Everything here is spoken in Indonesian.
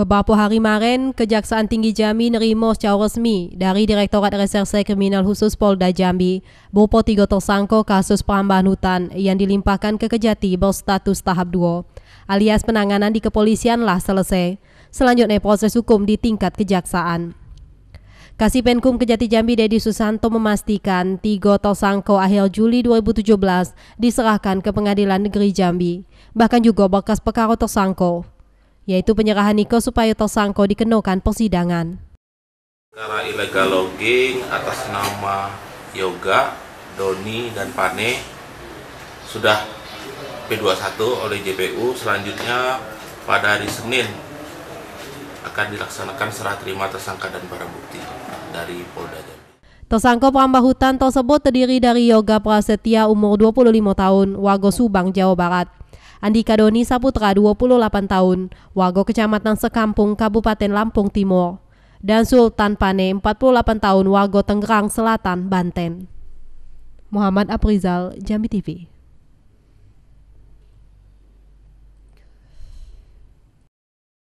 Beberapa hari kemarin, Kejaksaan Tinggi Jambi nerima secara resmi dari Direktorat Reserse Kriminal Khusus Polda Jambi berupa tiga tersangka kasus perambahan hutan yang dilimpahkan ke Kejati berstatus tahap 2 alias penanganan di kepolisian lah selesai. Selanjutnya proses hukum di tingkat kejaksaan. Kasih Kasipenkum Kejati Jambi Dedi Susanto memastikan tiga tersangka akhir Juli 2017 diserahkan ke Pengadilan Negeri Jambi, bahkan juga bekas perkara tersangka yaitu penyerahan Niko supaya tersangka dikenakan persidangan. Karena ilegal logging atas nama Yoga, Doni, dan Pane sudah P21 oleh JPU. Selanjutnya pada hari Senin akan dilaksanakan serah terima tersangka dan barang bukti dari Polda Jambi. Tersangka perambah hutan tersebut terdiri dari Yoga Prasetya umur 25 tahun, Wago Subang, Jawa Barat. Andika Doni Saputra 28 tahun, Wago Kecamatan Sekampung, Kabupaten Lampung Timur, dan Sultan Pane 48 tahun, Wago Tenggerang Selatan, Banten. Muhammad Aprizal, Jambi TV.